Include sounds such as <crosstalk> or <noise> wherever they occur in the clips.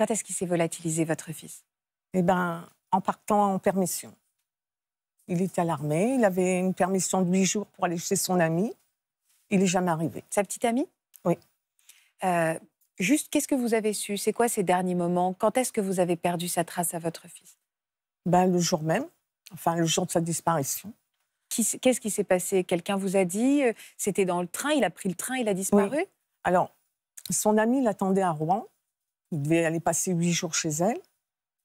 Quand est-ce qu'il s'est volatilisé, votre fils Eh bien, en partant en permission. Il était à l'armée, il avait une permission de huit jours pour aller chez son ami. Il n'est jamais arrivé. Sa petite amie Oui. Euh, juste, qu'est-ce que vous avez su C'est quoi ces derniers moments Quand est-ce que vous avez perdu sa trace à votre fils ben, Le jour même, enfin le jour de sa disparition. Qu'est-ce qui s'est passé Quelqu'un vous a dit euh, C'était dans le train, il a pris le train, il a disparu Alors, son ami l'attendait à Rouen. Il devait aller passer huit jours chez elle,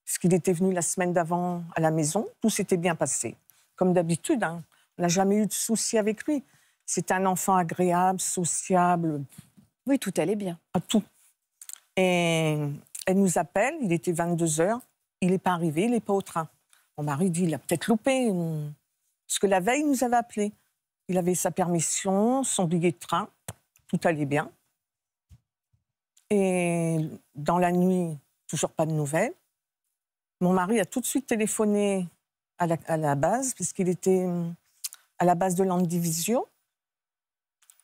Parce qu'il était venu la semaine d'avant à la maison. Tout s'était bien passé, comme d'habitude. Hein, on n'a jamais eu de souci avec lui. C'est un enfant agréable, sociable. Oui, tout allait bien. À tout. Et elle nous appelle, il était 22 heures, il n'est pas arrivé, il n'est pas au train. Mon mari dit, il a peut-être loupé. ce que la veille, nous avait appelé. Il avait sa permission, son billet de train, tout allait bien. Et dans la nuit, toujours pas de nouvelles. Mon mari a tout de suite téléphoné à la, base, puisqu'il était euh, à la base de l'Andivisio.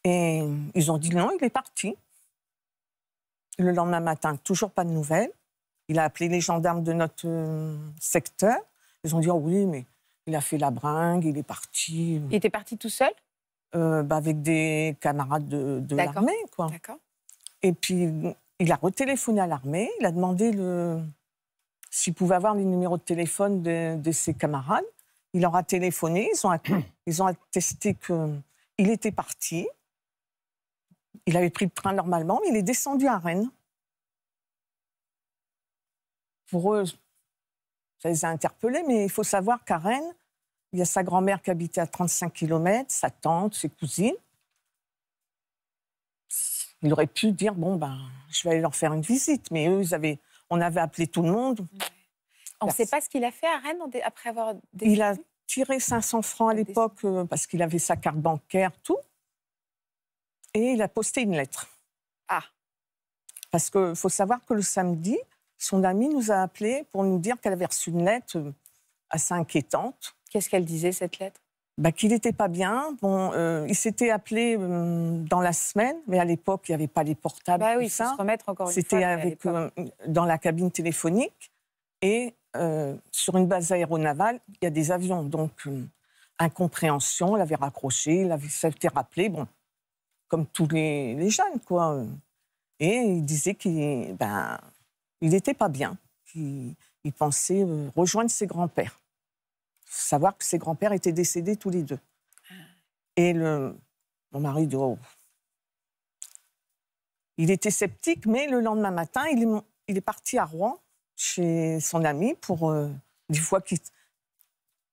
Et ils ont dit non, il est parti. Le lendemain matin, toujours pas de nouvelles. Il a appelé les gendarmes de notre euh, secteur. Ils ont dit oh oui, mais il a fait la bringue, il est parti. Il était parti tout seul euh, bah, Avec des camarades de, de l'armée, quoi. D'accord. Et puis, il a retéléphoné à l'armée, il a demandé le... s'il pouvait avoir les numéros de téléphone de, ses camarades. Il leur a téléphoné, ils ont, <clears throat> ils ont attesté qu'il était parti. Il avait pris le train normalement, mais il est descendu à Rennes. Pour eux, ça les a interpellés, mais il faut savoir qu'à Rennes, il y a sa grand-mère qui habitait à 35 km, sa tante, ses cousines. Il aurait pu dire bon ben, je vais aller leur faire une visite, mais eux, on avait appelé tout le monde. On ne sait pas ce qu'il a fait à Rennes après avoir. Il a tiré 500 francs à l'époque euh, parce qu'il avait sa carte bancaire, tout, et il a posté une lettre. Ah. Parce que faut savoir que le samedi, son amie nous a appelé pour nous dire qu'elle avait reçu une lettre euh, assez inquiétante. Qu'est-ce qu'elle disait cette lettre bah, qu'il n'était pas bien. Bon, euh, il s'était appelé hum, dans la semaine, mais à l'époque, il n'y avait pas les portables. Bah ça. Se remettre encore une C'était hum, dans la cabine téléphonique et euh, sur une base aéronavale, il y a des avions. Donc, hum, incompréhension, il avait raccroché, il s'était rappelé, bon, comme tous les, jeunes, quoi. Et il disait qu'il ben, n'était pas bien, qu'il il pensait euh, rejoindre ses grands-pères savoir que ses grands-pères étaient décédés tous les deux. Ah. Et le, mon mari dit oh. Il était sceptique, mais le lendemain matin, il est, parti à Rouen chez son ami pour du euh, dix fois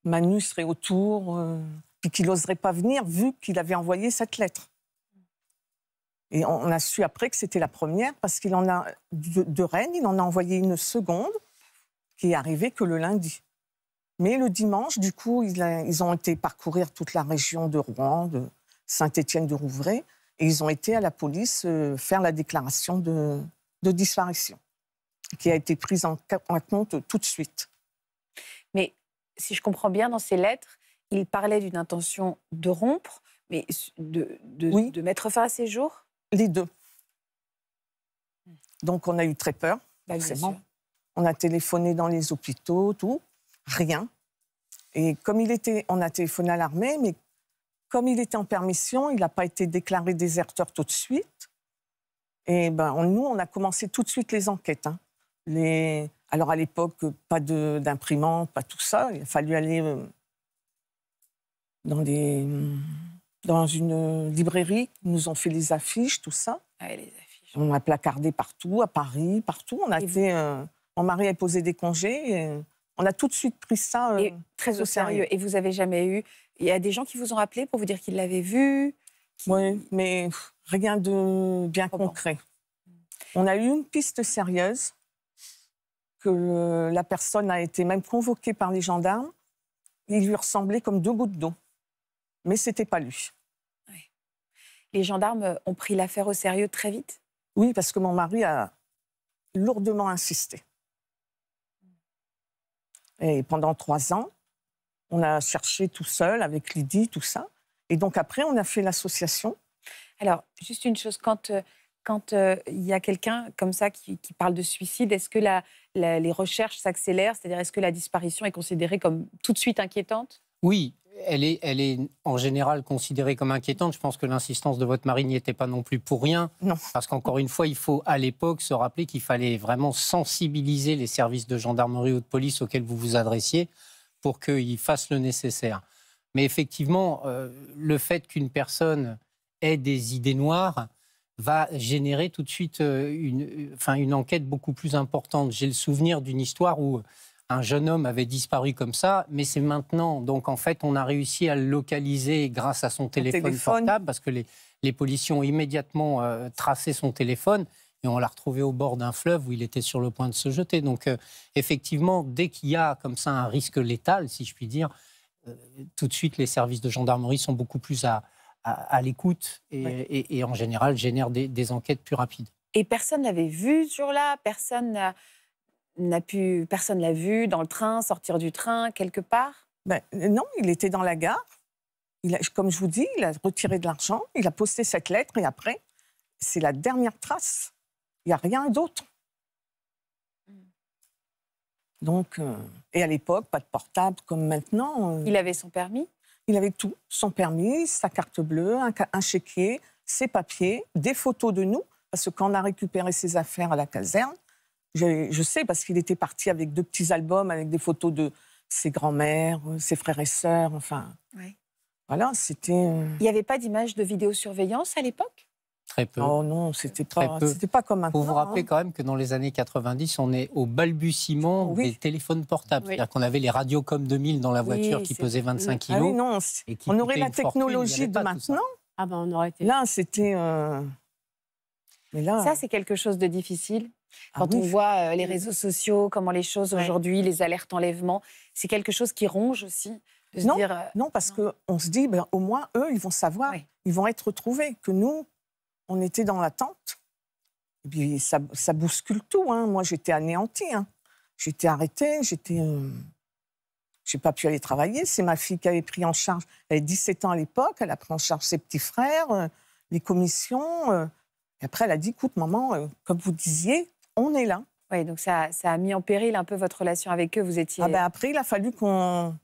Manu serait autour, euh, puis qu'il n'oserait pas venir vu qu'il avait envoyé cette lettre. Et on a su après que c'était la première parce qu'il en a de, de Rennes, il en a envoyé une seconde qui est arrivée que le lundi. Mais le dimanche, du coup, ils, ont été parcourir toute la région de Rouen, de Saint-Étienne, de Rouvray, et ils ont été à la police euh, faire la déclaration de, disparition, qui a été prise en, compte tout de suite. Mais si je comprends bien, dans ces lettres, il parlait d'une intention de rompre, mais de, de, mettre fin à ces jours Les deux. Donc on a eu très peur, bah, On a téléphoné dans les hôpitaux, tout rien. Et comme il était, on a téléphoné à l'armée, mais comme il était en permission, il n'a pas été déclaré déserteur tout de suite. Et ben, nous, on a commencé tout de suite les enquêtes. Hein. Alors à l'époque, pas d'imprimante, pas tout ça. Il a fallu aller euh, dans, des... dans une librairie. Ils nous ont fait les affiches, tout ça. Ah on a placardé partout, à Paris, partout. On a fait... Euh, mon mari a posé des congés. Et on a tout de suite pris ça euh, très au sérieux. Et vous avez jamais eu. Il y a des gens qui vous ont appelé pour vous dire qu'ils l'avaient vu. Oui, mais rien de bien concret. On a eu une piste sérieuse que la personne a été même convoquée par les gendarmes. Il lui ressemblait comme deux gouttes d'eau, mais c'était pas lui. Les gendarmes ont pris l'affaire au sérieux très vite. Oui, parce que mon mari a lourdement insisté. Et pendant trois ans, on a cherché tout seul avec Lydie, tout ça. Et donc après, on a fait l'association. Alors, juste une chose, quand euh, euh, il y a quelqu'un comme ça qui, parle de suicide, est-ce que les recherches s'accélèrent C'est-à-dire, est-ce que la disparition est considérée comme tout de suite inquiétante oui, elle est, en général considérée comme inquiétante. Je pense que l'insistance de votre mari n'y était pas non plus pour rien. Parce qu'encore une fois, il faut à l'époque se rappeler qu'il fallait vraiment sensibiliser les services de gendarmerie ou de police auxquels vous vous adressiez pour qu'ils fassent le nécessaire. Mais effectivement, euh, le fait qu'une personne ait des idées noires va générer tout de suite euh, euh, une enquête beaucoup plus importante. J'ai le souvenir d'une histoire où un jeune homme avait disparu comme ça, mais c'est maintenant. Donc en fait, on a réussi à le localiser grâce à son téléphone, portable, parce que les, les policiers ont immédiatement euh, tracé son téléphone et on l'a retrouvé au bord d'un fleuve où il était sur le point de se jeter. Donc euh, effectivement, dès qu'il y a comme ça un risque létal, si je puis dire, euh, tout de suite les services de gendarmerie sont beaucoup plus à, à, l'écoute et, en général génèrent des, enquêtes plus rapides. Et personne n'avait vu ce jour-là, personne n'a pu, personne l'a vu dans le train, sortir du train, quelque part ben, euh, Non, il était dans la gare. Il comme je vous dis, il a retiré de l'argent, il a posté cette lettre et après, c'est la dernière trace. Il n'y a rien d'autre. Hmm. Donc, euh, et à l'époque, pas de portable comme maintenant. Euh. il avait son permis Il avait tout, son permis, sa carte bleue, un, un chéquier, ses papiers, des photos de nous, parce qu'on a récupéré ses affaires à la caserne. Je, sais parce qu'il était parti avec deux petits albums, avec des photos de ses grands-mères, euh, ses frères et sœurs, enfin. Voilà, c'était. Euh, Il n'y avait pas d'image de vidéosurveillance à l'époque Très peu. Oh non, c'était pas, c'était pas comme maintenant. Vous vous rappelez hein. quand même que dans les années 90, on est au balbutiement des téléphones portables. C'est-à-dire qu'on avait les radiocom 2000 dans la voiture qui pesaient 25 kg. Ah non, on aurait la technologie de maintenant. Ah ben on aurait été... Là, c'était. Euh ça, c'est quelque chose de difficile. Ah Quand on voit euh, les réseaux sociaux, comment les choses aujourd'hui, les alertes enlèvement, c'est quelque chose qui ronge aussi. non, euh, non, parce qu'on se dit, ben, au moins, eux, ils vont savoir, ils vont être trouvés, Que nous, on était dans l'attente. Et puis, ça, ça bouscule tout. Hein. Moi, j'étais anéantie. Hein. J'étais arrêtée, j'étais. Euh, j'ai pas pu aller travailler. C'est ma fille qui avait pris en charge. Elle avait 17 ans à l'époque. Elle a pris en charge ses petits frères, les commissions. Et après, elle a dit, écoute, maman, euh, comme vous disiez, on est là. Oui, donc ça, ça, a mis en péril un peu votre relation avec eux. Vous étiez. Ah ben après, il a fallu qu'on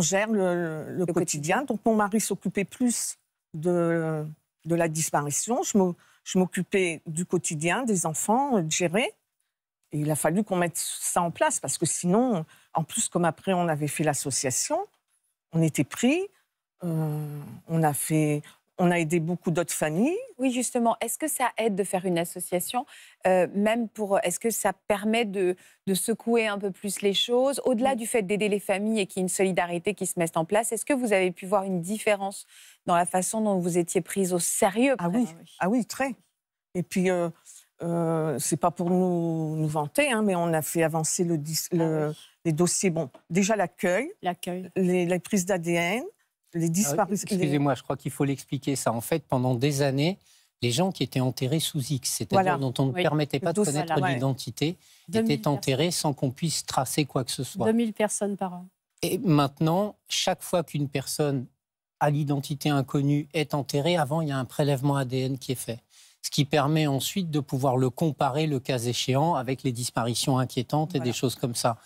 gère le, quotidien. Donc mon mari s'occupait plus de, de la disparition. Je m'occupais du quotidien, des enfants, euh, de gérer. Et il a fallu qu'on mette ça en place parce que sinon, en plus, comme après on avait fait l'association, on était pris. Euh, on a fait, on a aidé beaucoup d'autres familles. Oui, justement. Est-ce que ça aide de faire une association euh, Même pour. Est-ce que ça permet de, secouer un peu plus les choses Au-delà du fait d'aider les familles et qu'il y ait une solidarité qui se mette en place, est-ce que vous avez pu voir une différence dans la façon dont vous étiez prise au sérieux Ah oui, ah oui, ah très. Et puis. Euh, euh, c'est pas pour nous, nous vanter, hein, mais on a fait avancer le, ah les dossiers. Bon, déjà l'accueil, l'accueil, les, les prises d'ADN, les ah, disparus. Excusez-moi, je crois qu'il faut l'expliquer ça. En fait, pendant des années, les gens qui étaient enterrés sous X, c'est-à-dire dont on ne permettait pas de connaître l'identité, étaient enterrés sans qu'on puisse tracer quoi que ce soit. 2000 personnes par an. Et maintenant, chaque fois qu'une personne à l'identité inconnue est enterrée, avant, il y a un prélèvement ADN qui est fait. Ce qui permet ensuite de pouvoir le comparer, le cas échéant, avec les disparitions inquiétantes et des choses comme ça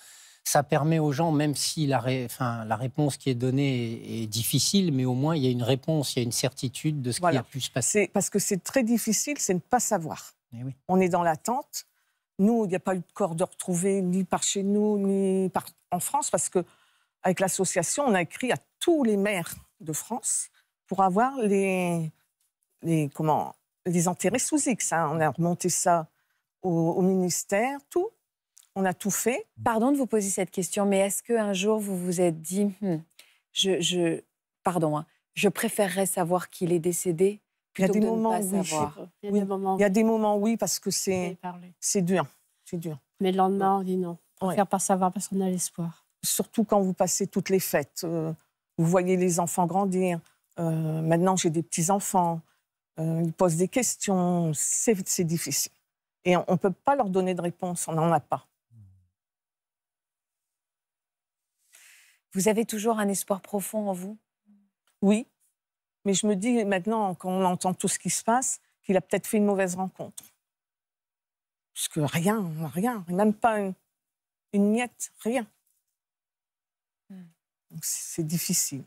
ça permet aux gens, même si la, réponse qui est donnée est, difficile, mais au moins il y a une réponse, il y a une certitude de ce qui a pu se passer. Parce que c'est très difficile, c'est ne pas savoir. Eh on est dans l'attente. Nous, il n'y a pas eu de corps de retrouver, ni par chez nous, ni en France, parce que avec l'association, on a écrit à tous les maires de France pour avoir les, les, comment, les enterrés sous X. Hein. On a remonté ça au ministère, tout on a tout fait. Pardon de vous poser cette question, mais est-ce qu'un jour vous vous êtes dit, hmm, je, pardon, hein, je préférerais savoir qu'il est décédé plutôt des que de moments, ne pas savoir. Il y, a des moments, oui, parce que c'est c'est dur, c'est dur. Mais le lendemain, on dit non. On préfère pas savoir parce qu'on a l'espoir. Surtout quand vous passez toutes les fêtes, euh, vous voyez les enfants grandir. Euh, maintenant, j'ai des petits enfants. Euh, ils posent des questions. C'est difficile. Et on ne peut pas leur donner de réponse. On n'en a pas. Vous avez toujours un espoir profond en vous Oui, mais je me dis maintenant, quand on entend tout ce qui se passe, qu'il a peut-être fait une mauvaise rencontre. Parce que rien, rien, même pas une, miette, rien. Hmm. Donc c'est difficile.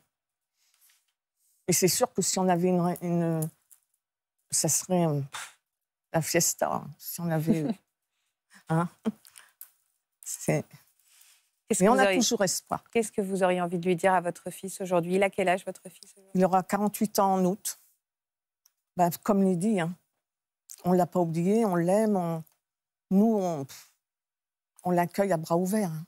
Et c'est sûr que si on avait une, ça serait euh, la fiesta, hein. si on avait, <laughs> hein, c'est. Mais on a toujours espoir. Qu'est-ce que vous auriez envie de lui dire à votre fils aujourd'hui Il a quel âge, votre fils Il aura 48 ans en août. Bah, comme il dit, hein, on ne l'a pas oublié, on l'aime, on... nous, on, l'accueille à bras ouverts. Hein.